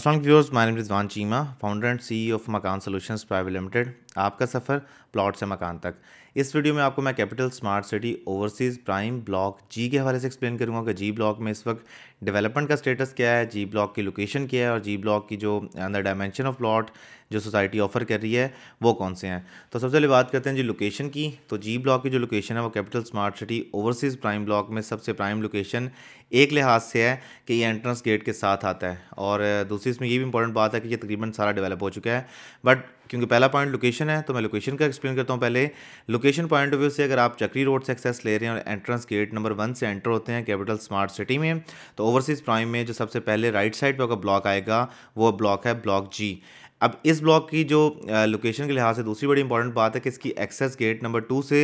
Assalamu viewers, my name is Van Chima, founder and CEO of Makan Solutions Private Limited. आपका सफ़र plot से मकान तक इस video में आपको मैं Capital Smart City Overseas Prime block G के हवाले से एक्सप्लेन करूंगा कि जी ब्लॉक में इस वक्त डेवलपमेंट का स्टेटस क्या है जी ब्लॉक की लोकेशन क्या है और जी ब्लॉक की जो अंदर डायमेंशन ऑफ प्लॉट जो सोसाइटी ऑफर कर रही है वो कौन से हैं तो सबसे पहले बात करते हैं जी लोकेशन की तो जी ब्लॉक की जो लोकेशन है वो Capital Smart City Overseas Prime block में सबसे प्राइम लोकेशन एक लिहाज से है कि ये एंट्रेंस गेट के साथ आता है और दूसरी इसमें ये भी इंपॉर्टेंट बात है कि ये तकरीबन सारा डेवलप हो चुका है बट क्योंकि पहला पॉइंट लोकेशन है तो मैं लोकेशन का एक्सप्लेन करता हूँ पहले लोकेशन पॉइंट ऑफ व्यू से अगर आप चक्री रोड से एक्सेस ले रहे हैं और एंट्रेंस गेट नंबर वन से एंटर होते हैं कैपिटल स्मार्ट सिटी में तो ओवरसीज़ प्राइम में जो सबसे पहले राइट साइड पर ब्लॉक आएगा वो ब्लॉक है ब्लॉक जी अब इस ब्लॉक की जो लोकेशन के लिहाज से दूसरी बड़ी इंपॉर्टेंट बात है कि इसकी एक्सेस गेट नंबर टू से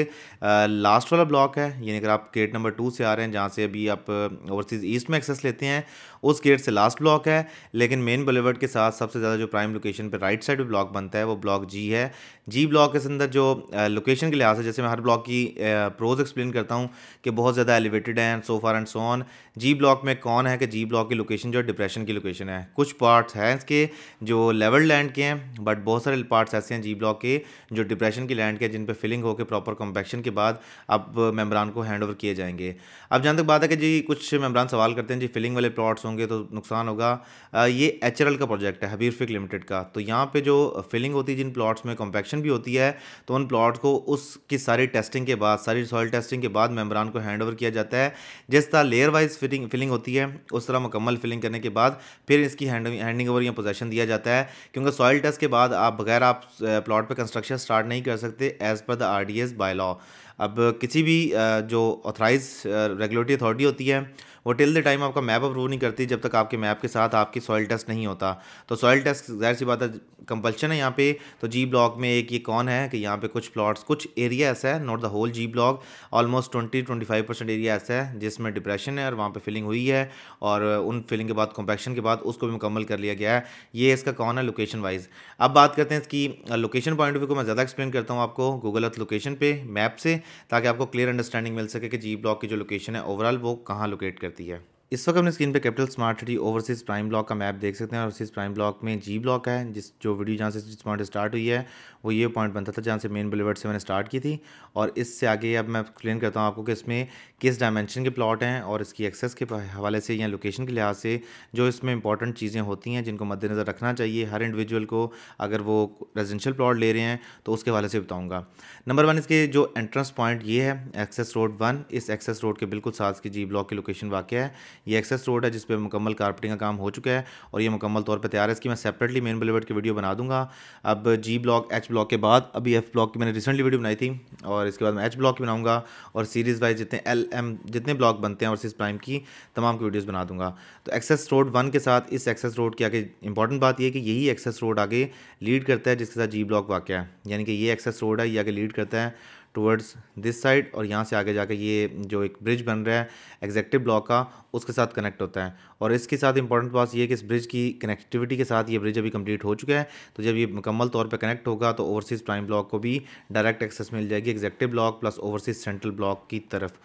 लास्ट वाला ब्लॉक है यानी अगर आप गेट नंबर टू से आ रहे हैं जहाँ से अभी आप ओवरसीज़ ईस्ट में एक्सेस लेते हैं उस गेट से लास्ट ब्लॉक है लेकिन मेन बलेवर्ड के साथ सबसे ज़्यादा जो प्राइम लोकेशन पर राइट साइड पर ब्लॉक बनता है वो ब्लॉक जी है जी ब्लॉक के अंदर जो लोकेशन के लिहाज से जैसे मैं हर ब्लॉक की प्रोज एक्सप्लेन करता हूँ कि बहुत ज़्यादा एलिवेटेड है so far and so on G block में कौन है कि जी ब्लॉक की लोकेशन जो है डिप्रेशन की लोकेशन है कुछ पार्ट्स हैं इसके जो लेवल लैंड लैंड के हैं बट बहुत सारे पार्ट्स ऐसे हैं जी ब्लॉक के जो डिप्रेशन की लैंड के जिन पर फिलिंग होकर प्रॉपर कॉम्पैक्शन के बाद अब मेम्बरान को हैंड ओवर किए जाएंगे अब जहाँ तक बात है कि जी कुछ मेम्बरान सवाल करते हैं जी फिलिंग वाले प्लॉट्स होंगे तो नुकसान होगा ये एच का प्रोजेक्ट है हबीर फिक लिमिटेड का तो यहाँ पर जो फिलिंग होती है जिन प्लाट्स में कॉम्पैक्शन भी होती है तो उन प्लाट्स को उसकी सारी टेस्टिंग के बाद सारी सॉइल टेस्टिंग के बाद मेम्बरान को हैंड किया जाता है जिस तरह लेयर वाइज फिटिंग फिलिंग होती है उस तरह मुकम्मल फिलिंग करने के बाद फिर इसकी हैंडिंग ओवर या पोजेशन दिया जाता है क्योंकि सॉइल टेस्ट के बाद आप बगैर आप प्लॉट पे कंस्ट्रक्शन स्टार्ट नहीं कर सकते as per the R D S by law अब किसी भी जो ऑथराइज रेगुलेटरी अथॉरिटी होती है वो टिल द टाइम आपका मैप अप्रूव नहीं करती जब तक आपके मैप के साथ आपकी सॉइल टेस्ट नहीं होता तो सॉइल टेस्ट जाहिर सी बात है कंपल्शन है यहाँ पे तो जी ब्लॉक में एक ये कौन है कि यहाँ पे कुछ प्लॉट्स कुछ एरिया ऐसा है not the whole G block almost twenty twenty five percent area ऐसा है जिसमें डिप्रेशन है और वहाँ पर फिलिंग हुई है और उन फिलिंग के बाद कॉम्पैक्शन के बाद उसको भी मुकम्मल कर लिया गया है ये इसका कौन है लोकेशन वाइज अब बात करते हैं इसकी लोकेशन पॉइंट ऑफ व्यू को मैं ज़्यादा एक्सप्लेन करता हूँ आपको गूगल अर्थ लोकेशन पे मैप से ताकि आपको क्लियर अंडरस्टैंडिंग मिल सके कि जी ब्लॉक की जो लोकेशन है ओवरऑल वो कहाँ लोकेट करती The día. इस वक्त अपने स्क्रीन पे Capital Smart City Overseas Prime block का मैप देख सकते हैं और ओवरसीज प्राइम ब्लॉक में जी ब्लॉक है जिस जो वीडियो जहाँ से जिस पॉइंट स्टार्ट हुई है वो ये पॉइंट बनता था जहाँ से मेन बुलेवर्ड से मैंने स्टार्ट की थी और इससे आगे अब मैं एक्सप्लेन करता हूँ आपको कि इसमें किस डायमेंशन के प्लॉट हैं और इसकी एक्सेस के हवाले से या लोकेशन के लिहाज से जो इसमें इंपॉर्टेंट चीज़ें होती हैं जिनको मद्देनज़र रखना चाहिए हर इंडिविजुअल को अगर वो रेजिडेंशियल प्लॉट ले रहे हैं तो उसके हवाले से बताऊँगा नंबर वन इसके जो एंट्रेंस पॉइंट ये है एक्सेस रोड वन इस एक्सेस रोड के बिल्कुल साथ के जी ब्लॉक की लोकेशन वाक़ है ये एक्सेस रोड है जिसपे मुकम्मल कारपेटिंग का काम हो चुका है और ये मुकम्मल तौर पर तैयार है इसकी मैं सेपरेटली मेन बुलेवर्ड की वीडियो बना दूंगा अब जी ब्लॉक एच ब्लॉक के बाद अभी एफ ब्लॉक की मैंने रिसेंटली वीडियो बनाई थी और इसके बाद मैं एच ब्लॉक की बनाऊँगा और सीरीज़ वाइज जितने एल एम जितने ब्लॉक बनते हैं और सीज प्राइम की तमाम की वीडियोज़ बना दूँगा तो एक्सेस रोड वन के साथ इस एक्सेस रोड की आगे इंपॉर्टेंट बात यह कि यही एक्सेस रोड आगे लीड करता है जिसके साथ जी ब्लॉक वाक्य है यानी कि ये एक्सेस रोड है ये आगे लीड करता है टूवर्ड्स दिस साइड और यहाँ से आगे जाके ये जो एक ब्रिज बन रहा है एग्जेक्टिव ब्लॉक का उसके साथ कनेक्ट होता है और इसके साथ इंपॉर्टेंट बात ये है कि इस ब्रिज की कनेक्टिविटी के साथ ये ब्रिज अभी कंप्लीट हो चुका है तो जब ये मुकम्मल तौर पर कनेक्ट होगा तो ओवरसीज़ प्राइम ब्लॉक को भी डायरेक्ट एक्सेस मिल जाएगी executive block plus Overseas Central block की तरफ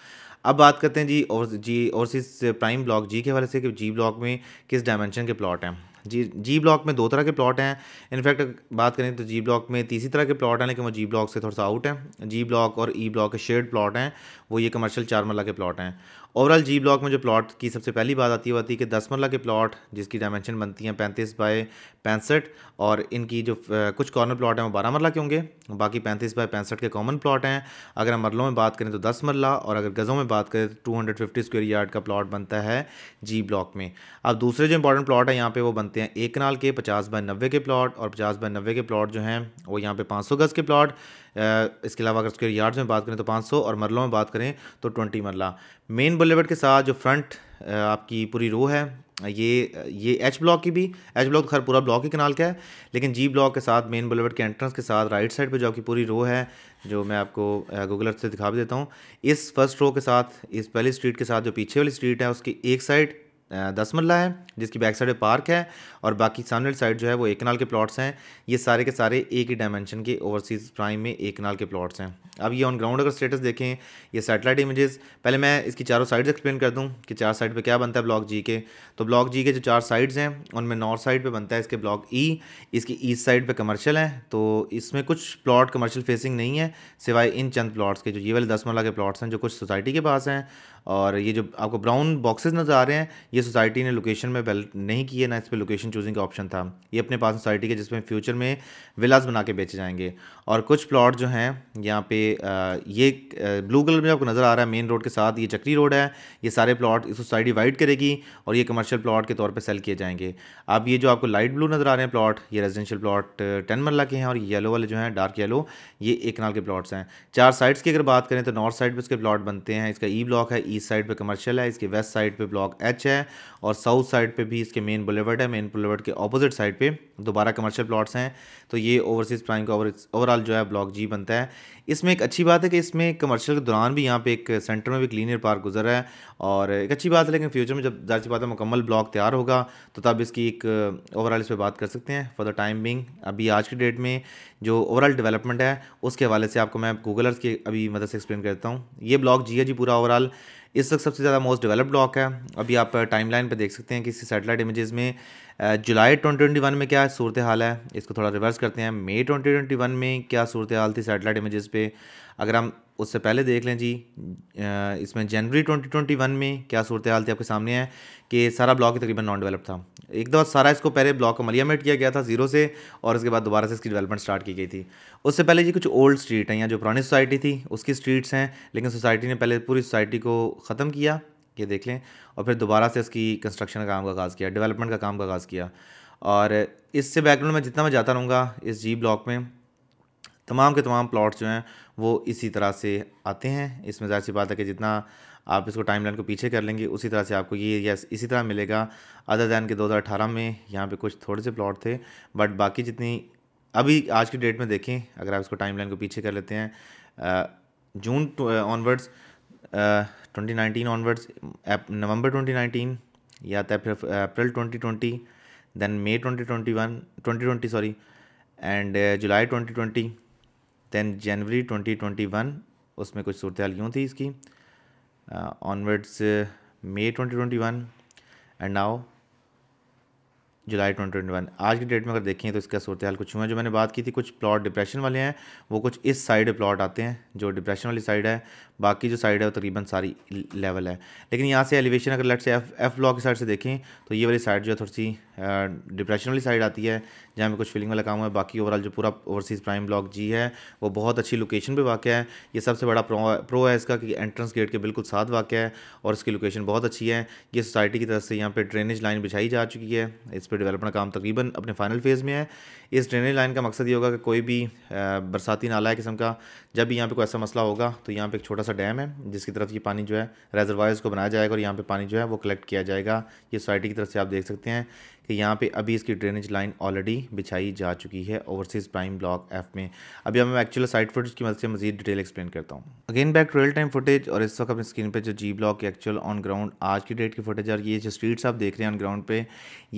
अब बात करते हैं जी और G Overseas Prime block G के हवाले से कि जी ब्लॉक में किस डायमेंशन के प्लॉट हैं जी जी ब्लॉक में दो तरह के प्लॉट हैं इनफैक्ट बात करें तो जी ब्लॉक में तीसरी तरह के प्लॉट हैं लेकिन वो जी ब्लॉक से थोड़ा सा आउट है जी ब्लॉक और ई e ब्लॉक के शेड प्लॉट हैं वो ये कमर्शियल चार मरला के प्लॉट हैं ओवरऑल जी ब्लॉक में जो प्लॉट की सबसे पहली बात आती होती है कि दस मरला के प्लॉट जिसकी डायमेंशन बनती हैं पैंतीस बाय पैंसठ और इनकी जो कुछ कॉर्नर प्लॉट हैं वो बारह मरला के होंगे बाकी पैंतीस बाय पैंसठ के कॉमन प्लॉट हैं अगर हम मरलों में बात करें तो दस मरला और अगर गज़ों में बात करें तो two hundred fifty square yard का प्लॉट बनता है जी ब्लॉक में अब दूसरे जो इंपॉर्टेंट प्लॉट हैं यहाँ पर वो बनते हैं एक कनाल के पचास बाय नब्बे के प्लॉट और पचास बाय नब्बे के प्लॉट जो हैं वो यहाँ पर पाँच सौ गज़ के प्लॉट इसके अलावा अगर स्क्वेयर यार्ड्स में बात करें तो 500 और मरलों में बात करें तो 20 मरला मेन बुलेवर्ड के साथ जो फ्रंट आपकी पूरी रो है ये ये एच ब्लॉक की भी एच ब्लॉक खैर पूरा ब्लॉक ही कनाल का है लेकिन जी ब्लॉक के साथ मेन बुलेवर्ड के एंट्रेंस के साथ राइट साइड पे जो आपकी पूरी रो है जो मैं आपको गूगल अर्थ से दिखा भी देता हूँ इस फर्स्ट रो के साथ इस पहली स्ट्रीट के साथ जो पीछे वाली स्ट्रीट है उसकी एक साइड दस मरला है जिसकी बैक साइड पार्क है और बाकी सामने साइड जो है वो एक नाल के प्लॉट्स हैं ये सारे के सारे एक ही डायमेंशन के ओवरसीज़ प्राइम में एक कनाल के प्लॉट्स हैं अब ये ऑन ग्राउंड अगर स्टेटस देखें ये सैटेलाइट इमेजेस पहले मैं इसकी चारों साइड्स एक्सप्लेन कर दूँ कि चार साइड पर क्या बनता है ब्लॉक जी के तो ब्लॉक जी के जो चार साइड्स हैं उनमें नॉर्थ साइड पर बनता है इसके ब्लॉक ई इसकी ईस्ट साइड पर कमर्शल है तो इसमें कुछ प्लॉट कमर्शल फेसिंग नहीं है सिवाय इन चंद प्लॉट्स के जो ये वाले दस मरला के प्लॉट्स हैं जो कुछ सोसाइटी के पास हैं और ये जो आपको ब्राउन बॉक्सेस नज़र आ रहे हैं ये सोसाइटी ने लोकेशन में बेल्ट नहीं किए ना इस पर लोकेशन चूजिंग का ऑप्शन था ये अपने पास सोसाइटी के जिसमें फ्यूचर में विलास बना के बेचे जाएंगे और कुछ प्लॉट जो हैं यहाँ पे ये ब्लू कलर में आपको नज़र आ रहा है मेन रोड के साथ ये चक्री रोड है ये सारे प्लाट सोसाइटी वाइड करेगी और ये कमर्शियल प्लाट के तौर पर सेल किए जाएंगे अब ये जो आपको लाइट ब्लू नज़र आ रहे हैं प्लाट ये रेजिडेंशियल प्लाट टेन मरला के हैं और येलो वाले जो हैं डार्क येलो ये एक नाल के प्लाट्स हैं चार साइड्स की अगर बात करें तो नॉर्थ साइड पर इसके प्लाट बनते हैं इसका ई e ब्लॉक है ईस्ट साइड पे कमर्शियल है इसके वेस्ट साइड पे ब्लॉक एच है और साउथ साइड पे भी इसके मेन बुलेवर्ड है मेन बुलेवर्ड के ऑपोजिट साइड पे दोबारा कमर्शियल प्लॉट्स हैं तो ये ओवरसीज़ प्राइम का ओवरऑल जो है ब्लॉक जी बनता है इसमें एक अच्छी बात है कि इसमें कमर्शियल के दौरान भी यहाँ पे एक सेंटर में भी क्लीनियर पार्क गुजर है और एक अच्छी बात है लेकिन फ्यूचर में जब जाहिर बात है मुकम्मल ब्लॉक तैयार होगा तो तब इसकी एक ओवरऑल इस पर बात कर सकते हैं फॉर द टाइम बिंग अभी आज की डेट में जो ओवरऑल डेवलपमेंट है उसके हवाले से आपको मैं गूगलर्स की अभी मदद से एक्सप्लेन करता हूँ ये ब्लॉक जी है जी पूरा ओवरऑल इस वक्त सबसे ज़्यादा मोस्ट डेवलप ब्लॉक है अभी आप टाइमलाइन पर देख सकते हैं किसी सैटेलाइट इमेजेस में जुलाई 2021 में क्या सूरत हाल है इसको थोड़ा रिवर्स करते हैं मई 2021 में क्या सूरत हाल थी सेटेलाइट इमेजेस पे अगर हम उससे पहले देख लें जी इसमें जनवरी 2021 में क्या सूरत हाल थी आपके सामने है कि सारा ब्लॉक तकरीबन नॉन डेवलप था एक दफ़ा सारा इसको पहले ब्लॉक को मलियामेट किया गया था जीरो से और उसके बाद दोबारा से इसकी डेवलपमेंट स्टार्ट की गई थी उससे पहले ये कुछ ओल्ड स्ट्रीट हैं या जो पुरानी सोसाइटी थी उसकी स्ट्रीट्स हैं लेकिन सोसाइटी ने पहले पूरी सोसाइटी को ख़त्म किया ये देख लें और फिर दोबारा से इसकी कंस्ट्रक्शन का काम का आगाज़ किया डेवलपमेंट का काम का आगाज़ किया और इससे बैकग्राउंड में जितना मैं जाता रहूँगा इस जी ब्लॉक में तमाम के तमाम प्लॉट्स जो हैं वो इसी तरह से आते हैं इसमें जाहिर सी बात है कि जितना आप इसको टाइम लाइन को पीछे कर लेंगे उसी तरह से आपको ये यस इसी तरह मिलेगा अदर दैन के 2018 में यहाँ पे कुछ थोड़े से प्लॉट थे बट बाकी जितनी अभी आज की डेट में देखें अगर आप इसको टाइम लाइन को पीछे कर लेते हैं June onwards twenty nineteen onwards November twenty nineteen या तो फिर April twenty twenty then May twenty twenty one twenty twenty sorry and July twenty twenty then January 2021 उसमें कुछ सूरत यूँ थी इसकी onwards twenty 2021 and now July 2021 आज की डेट में अगर देखें तो इसका सूरत हाल कुछ हुआ है जो मैंने बात की थी कुछ प्लॉट डिप्रेशन वाले हैं वो कुछ इस साइड प्लॉट आते हैं जो डिप्रेशन वाली साइड है बाकी जो साइड है वो तकरीबन सारी लेवल है लेकिन यहाँ से एलिवेशन अगर let's say F F block की साइड से देखें तो ये वाली साइड जो है थोड़ी सी डिप्रेशन वाली साइड आती है जहाँ पर कुछ फीलिंग वाला काम हुआ है बाकी ओवरऑल जो पूरा ओवरसीज़ प्राइम ब्लॉक जी है वो बहुत अच्छी लोकेशन पे वाक़ है ये सबसे बड़ा प्रो, प्रो है इसका कि एंट्रेंस गेट के बिल्कुल साथ वाक़ है और इसकी लोकेशन बहुत अच्छी है ये सोसाइटी की तरफ से यहाँ पर ड्रेनेज लाइन बिछाई जा चुकी है इस पर डेवलपमेंट काम तकरीबन अपने फाइनल फेज़ में है इस ड्रेनेज लाइन का मकसद ये होगा कि कोई भी बरसाती नाला है किस्म का जब भी यहाँ पर कोई ऐसा मसला होगा तो यहाँ पर एक छोटा सा डैम है जिसकी तरफ ये पानी जो है रेजरवाइज को बनाया जाएगा और यहाँ पर पानी जो है वो कलेक्ट किया जाएगा ये सोसाइटी की तरफ से आप देख सकते हैं कि यहाँ पे अभी इसकी ड्रेनेज लाइन ऑलरेडी बिछाई जा चुकी है ओवरसीज प्राइम ब्लॉक एफ में अभी अब मैं एक्चुअल साइड फुटेज की मदद से मजीद डिटेल एक्सप्लेन करता हूँ again back real time footage और इस वक्त अपनी स्क्रीन पर जो G block actual on ground आज की डेट की फुटेज और ये जो स्ट्रीट्स आप देख रहे हैं ऑन ग्राउंड पर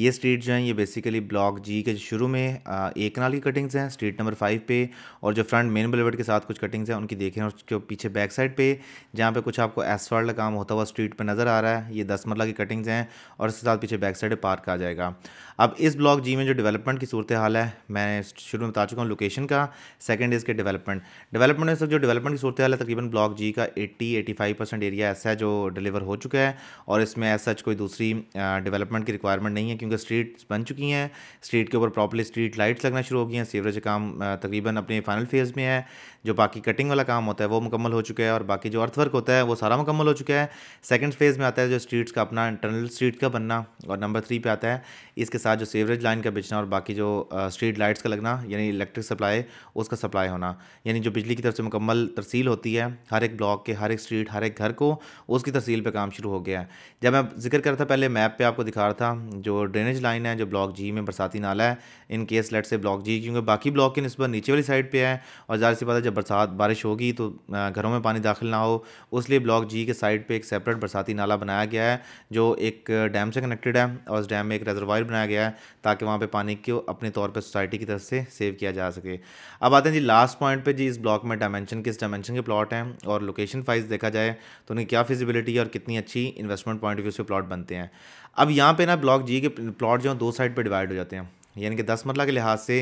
ये स्ट्रीट जो है ये बेसिकली ब्लॉक जी के शुरू में एक नाल की कटिंग्स हैं स्ट्रीट नंबर फाइव पे और जो फ्रंट मेन बुलेवर्ड के साथ कुछ कटिंग्स हैं उनकी देख रहे हैं उसके पीछे बैक साइड पे जहाँ पे कुछ आपको एसफॉल्ट का काम होता हुआ स्ट्रीट पे नज़र आ रहा है ये दस मरला की कटिंग्स हैं और इसके साथ पीछे बैक साइड पार्क आ जाएगा अब इस ब्लॉक जी में जो डेवलपमेंट की सूरत हाल है मैं शुरू में बता चुका हूँ लोकेशन का सेकंड इसके डेवलपमेंट डेवलपमेंट में सब जो डेवलपमेंट की सूरत हाल है तकरीबन ब्लॉक जी का 80 85 परसेंट एरिया ऐसा है जो डिलीवर हो चुका है और इसमें ऐसा सच कोई दूसरी डेवलपमेंट की रिक्वायरमेंट नहीं है क्योंकि स्ट्रीट्स बन चुकी हैं स्ट्रीट के ऊपर प्रॉपरली स्ट्रीट लाइट्स लगना शुरू हो गई हैं सीवरेज काम तकरीबन अपने फाइनल फेज़ में है जो बाकी कटिंग वाला काम होता है वो मुकम्मल हो चुका है और बाकी जो अर्थवर्क होता है वो सारा मुकम्मल हो चुका है सेकेंड फेज़ में आता है जो स्ट्रीट्स का अपना इंटरनल स्ट्रीट का बनना और नंबर थ्री पर आता है इसके साथ जो सेवरेज लाइन का बिछना और बाकी जो स्ट्रीट लाइट्स का लगना यानी इलेक्ट्रिक सप्लाई उसका सप्लाई होना यानी जो बिजली की तरफ से मुकम्मल तरसील होती है हर एक ब्लॉक के हर एक स्ट्रीट हर एक घर को उसकी तरसील पर काम शुरू हो गया है जब मैं जिक्र कर रहा था पहले मैप पर आपको दिखा रहा था जो ड्रेनेज लाइन है जो ब्लॉक जी में बरसाती नाला है in case let's say block G क्योंकि बाकी ब्लॉक के नस्बत नीचे वाली साइड पर है और ज़्यादा सी बात है जब बरसात बारिश होगी तो घरों में पानी दाखिल ना हो उसलिए ब्लॉक जी के साइड पर एक सेपरेट बरसाती नाला बनाया गया है जो एक डैम से कनेक्टेड है और उस डैम में एक रेजरवायर पाइप बनाया गया है ताकि वहाँ पे पानी को अपने तौर पे सोसाइटी की तरफ से सेव किया जा सके अब आते हैं जी लास्ट पॉइंट पे जी इस ब्लॉक में डायमेंशन किस डायमेंशन के प्लॉट हैं और लोकेशन वाइज देखा जाए तो उनकी क्या फिजिबिलिटी और कितनी अच्छी इन्वेस्टमेंट पॉइंट ऑफ व्यू से प्लॉट बनते हैं अब यहाँ पर ना ब्लॉक जी के प्लॉट जो दो साइड पर डिवाइड हो जाते हैं यानी कि दस मरला के लिहाज से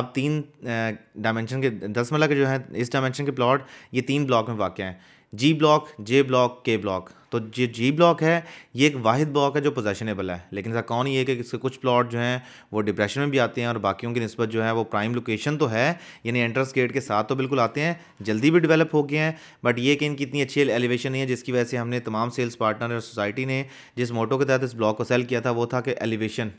अब तीन डायमेंशन के दस मरला के जो है इस डायमेंशन के प्लॉट ये तीन ब्लॉक में वाक़ हैं G block J block K block तो जो जी ब्लॉक है ये एक वाहिद ब्लॉक है जो पोजेशनेबल है लेकिन ऐसा कौन ही है कि इसके कुछ प्लॉट जो हैं वो डिप्रेशन में भी आते हैं और बाकियों की नस्बत जो है वो प्राइम लोकेशन तो है यानी एंट्रेंस गेट के साथ तो बिल्कुल आते हैं जल्दी भी डेवलप हो गए हैं बट ये कि इनकी इतनी अच्छी एलिवेशन नहीं है जिसकी वजह से हमने तमाम सेल्स पार्टनर और सोसाइटी ने जिस मोटो के तहत इस ब्लॉक को सेल किया था वो था कि एलिवेशन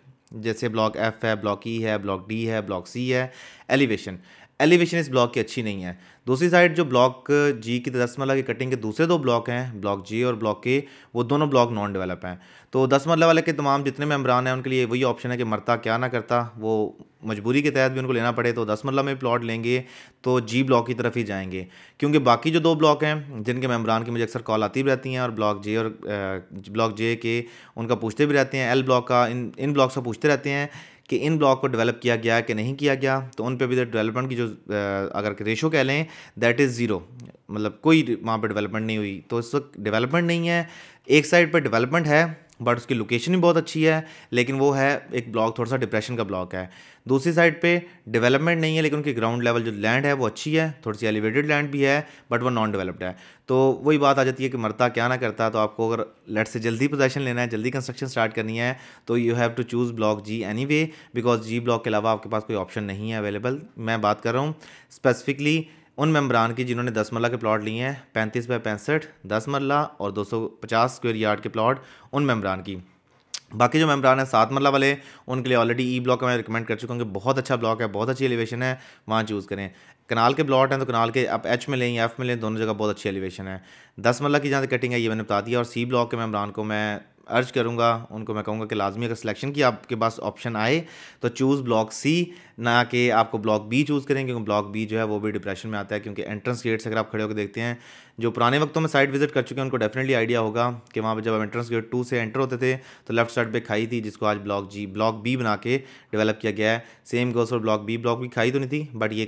जैसे ब्लॉक एफ़ है ब्लॉक ई e है ब्लॉक डी है ब्लॉक सी है एलिवेशन एलिवेशन इस ब्लॉक की अच्छी नहीं है दूसरी साइड जो ब्लॉक जी की दस मरला की कटिंग के दूसरे दो ब्लॉक हैं ब्लॉक जी और ब्लॉक के वो दोनों ब्लॉक नॉन डेवलप हैं तो दस मरला वाले के तमाम जितने मेम्बरान हैं उनके लिए वही ऑप्शन है कि मरता क्या ना करता वो मजबूरी के तहत भी उनको लेना पड़े तो दस मरला में प्लॉट लेंगे तो जी ब्लॉक की तरफ ही जाएंगे क्योंकि बाकी जो दो ब्लॉक हैं जिनके मेम्बरान की मुझे अक्सर कॉल आती भी रहती हैं और ब्लॉक जे और ब्लॉक जे के उनका पूछते भी रहते हैं एल ब्लॉक का इन इन ब्लॉक से पूछते रहते हैं कि इन ब्लॉक को डेवलप किया गया कि नहीं किया गया तो उन पे भी डेवलपमेंट की जो अगर रेशो कह लें दैट इज़ ज़ीरो मतलब कोई वहाँ पे डेवलपमेंट नहीं हुई तो इस वक्त डेवलपमेंट नहीं है एक साइड पे डेवलपमेंट है बट उसकी लोकेशन भी बहुत अच्छी है लेकिन वो है एक ब्लॉक थोड़ा सा डिप्रेशन का ब्लॉक है दूसरी साइड पे डेवलपमेंट नहीं है लेकिन उनकी ग्राउंड लेवल जो लैंड है वो अच्छी है थोड़ी सी एलिवेटेड लैंड भी है बट वो नॉन डेवलप्ड है तो वही बात आ जाती है कि मरता क्या ना करता तो आपको अगर लेट से जल्दी पोजेशन लेना है जल्दी कंस्ट्रक्शन स्टार्ट करनी है तो you have to choose block G anyway because G block के अलावा आपके पास कोई ऑप्शन नहीं है अवेलेबल मैं बात कर रहा हूँ स्पेसिफिकली उन मेम्बरान की जिन्होंने दस मरला के प्लाट लिए हैं पैंतीस बाय पैंसठ दस मरला और दो सौ पचास स्क्वेयर यार्ड के प्लाट उन मेम्बरान की बाकी जो मेम्बरान हैं सात मरला वाले उनके लिए ऑलरेडी ई ब्लॉक का मैं रिकमेंड कर चुका हूँ कि बहुत अच्छा ब्लॉक है बहुत अच्छी एलिवेशन है वहाँ चूज़ करें कनाल के ब्लॉट हैं तो कनाल के आप एच में लें या एफ़ में लें दोनों जगह बहुत अच्छी एलिवेशन है दस मल्ला की जहाँ से कटिंग है ये मैंने बता दिया और सी ब्लॉक के मेम्बरान को मैं अर्ज करूँगा उनको मैं कहूँगा कि लाजमी अगर सिलेक्शन की आपके पास ऑप्शन आए तो चूज़ ब्लॉक सी ना कि आपको ब्लॉक बी चूज़ करें क्योंकि ब्लॉक बी जो है वो भी डिप्रेशन में आता है क्योंकि एंट्रेंस गेट से अगर आप खड़े होकर देखते हैं जो पुराने वक्तों में साइट विजिट कर चुके हैं उनको डेफिनेटली आइडिया होगा कि वहाँ पर जब एंट्रेंस गेट टू से एंटर होते थे तो लेफ्ट साइड पर खाई थी जिसको आज ब्लॉक जी ब्लॉक बी बना के डेवलप किया गया है सेम गोस और ब्लॉक बी ब्लॉक भी खाई तो नहीं थी बट ये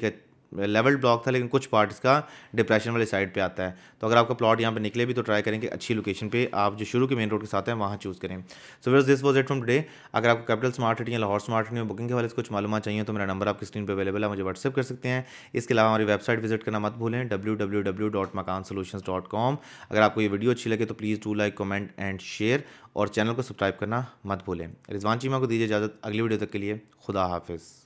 लेवल ब्लॉक था लेकिन कुछ पार्ट इसका डिप्रेशन वाले साइड पे आता है तो अगर आपका प्लॉट यहाँ पे निकले भी तो ट्राई करेंगे अच्छी लोकेशन पे आप जो शुरू के मेन रोड के साथ हैं वहाँ चूज़ करें so worse this was it from today अगर आपको कैपिटल स्मार्ट रेट या लाहौर स्मार्ट रेट में बुकिंग के वाले से कुछ मालूम चाहिए तो मेरा नंबर आपकी स्क्रीन पर अवेलेबल है मुझे व्हाट्सअप कर सकते हैं इसके अलावा हमारी वेबसाइट विजिट करना मत भूलें W W W dot Makaan dot com अगर आपको ये वीडियो अच्छी लगे तो please do like comment and share और चैनल को सब्सक्राइब करना मत भूलें रिजवान चीमा को दीजिए इजाज़त अगली वीडियो तक के लिए खुदा हाफिज़